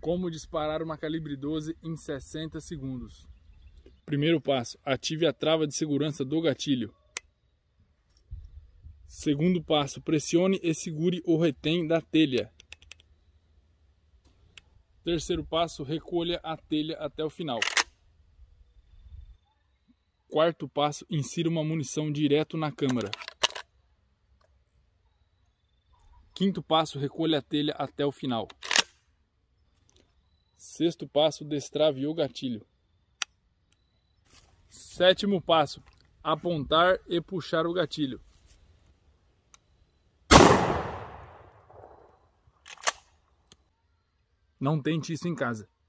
Como disparar uma calibre 12 em 60 segundos. Primeiro passo: ative a trava de segurança do gatilho. Segundo passo: pressione e segure o retém da telha. Terceiro passo: recolha a telha até o final. Quarto passo: insira uma munição direto na câmara. Quinto passo: recolha a telha até o final. Sexto passo, destraviou o gatilho. Sétimo passo, apontar e puxar o gatilho. Não tente isso em casa.